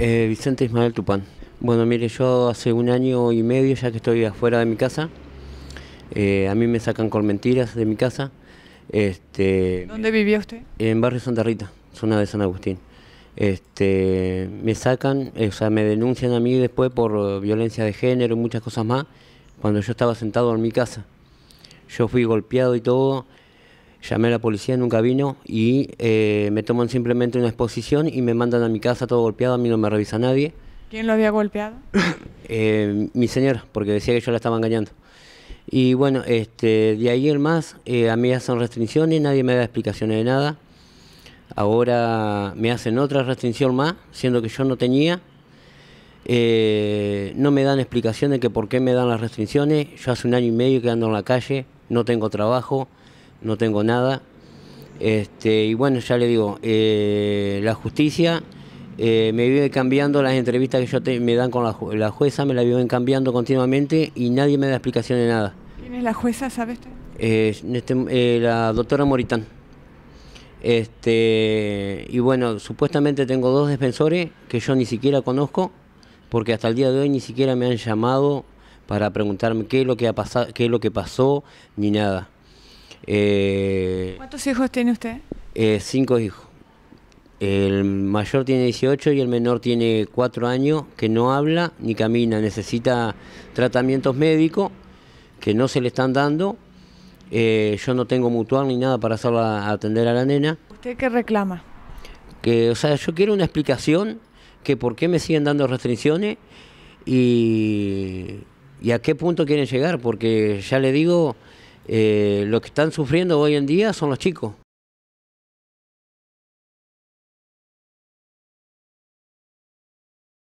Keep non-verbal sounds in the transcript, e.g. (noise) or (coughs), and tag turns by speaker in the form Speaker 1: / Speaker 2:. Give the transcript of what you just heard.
Speaker 1: Eh, Vicente Ismael Tupán. Bueno, mire, yo hace un año y medio ya que estoy afuera de mi casa. Eh, a mí me sacan con mentiras de mi casa. Este, ¿Dónde vivía usted? En barrio Santa Rita, zona de San Agustín. Este, me sacan, o sea, me denuncian a mí después por violencia de género y muchas cosas más, cuando yo estaba sentado en mi casa. Yo fui golpeado y todo, Llamé a la policía, nunca vino y eh, me toman simplemente una exposición y me mandan a mi casa todo golpeado, a mí no me revisa nadie. ¿Quién lo había golpeado? (coughs) Eh, mi señora, porque decía que yo la estaba engañando. Y bueno, este, de ahí en más, eh, a mí hacen restricciones, nadie me da explicaciones de nada. Ahora me hacen otra restricción más, siendo que yo no tenía. no me dan explicaciones de que por qué me dan las restricciones. Yo hace un año y medio que ando en la calle, no tengo trabajo no tengo nada. Este, y bueno, ya le digo, eh, la justicia eh, me vive cambiando las entrevistas que yo me dan con la, jueza, me la viven cambiando continuamente y nadie me da explicación de nada. ¿Quién es la jueza, sabes? Eh, este, eh, la doctora Moritán. Este, y bueno, supuestamente tengo dos defensores que yo ni siquiera conozco, porque hasta el día de hoy ni siquiera me han llamado para preguntarme qué es lo que, ha pasado, qué es lo que pasó, ni nada. Eh, ¿Cuántos hijos tiene usted? Eh, cinco hijos. El mayor tiene 18 y el menor tiene 4 años, que no habla ni camina, necesita tratamientos médicos que no se le están dando. Eh, yo no tengo mutual ni nada para hacerla atender a la nena. ¿Usted qué reclama? Que, o sea, yo quiero una explicación que por qué me siguen dando restricciones y, y a qué punto quieren llegar, porque ya le digo, eh, lo que están sufriendo hoy en día son los chicos.